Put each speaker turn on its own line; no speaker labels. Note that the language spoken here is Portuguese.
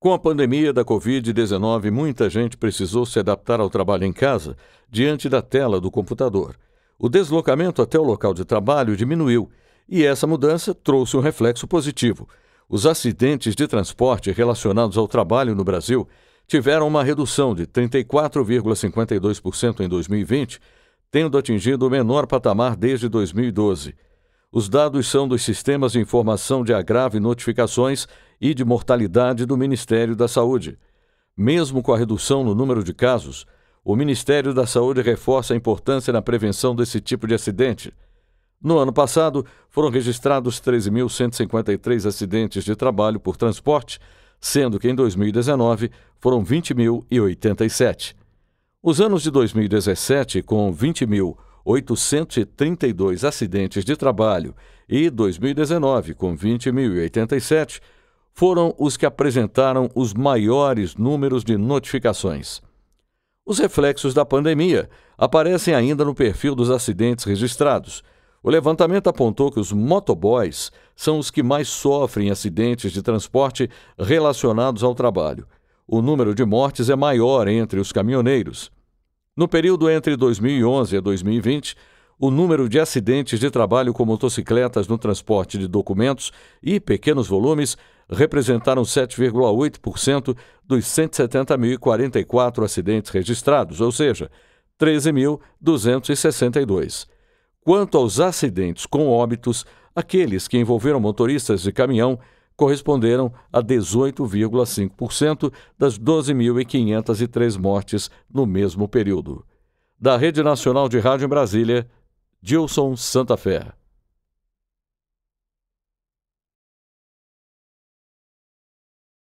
Com a pandemia da Covid-19, muita gente precisou se adaptar ao trabalho em casa, diante da tela do computador. O deslocamento até o local de trabalho diminuiu e essa mudança trouxe um reflexo positivo. Os acidentes de transporte relacionados ao trabalho no Brasil tiveram uma redução de 34,52% em 2020, tendo atingido o menor patamar desde 2012. Os dados são dos sistemas de informação de agravo e notificações e de mortalidade do Ministério da Saúde. Mesmo com a redução no número de casos, o Ministério da Saúde reforça a importância na prevenção desse tipo de acidente. No ano passado, foram registrados 13.153 acidentes de trabalho por transporte, sendo que em 2019 foram 20.087. Os anos de 2017, com 20.000 832 acidentes de trabalho e 2019, com 20.087, foram os que apresentaram os maiores números de notificações. Os reflexos da pandemia aparecem ainda no perfil dos acidentes registrados. O levantamento apontou que os motoboys são os que mais sofrem acidentes de transporte relacionados ao trabalho. O número de mortes é maior entre os caminhoneiros. No período entre 2011 e 2020, o número de acidentes de trabalho com motocicletas no transporte de documentos e pequenos volumes representaram 7,8% dos 170.044 acidentes registrados, ou seja, 13.262. Quanto aos acidentes com óbitos, aqueles que envolveram motoristas de caminhão corresponderam a 18,5% das 12.503 mortes no mesmo período. Da Rede Nacional de Rádio em Brasília, Dilson Santa Fé.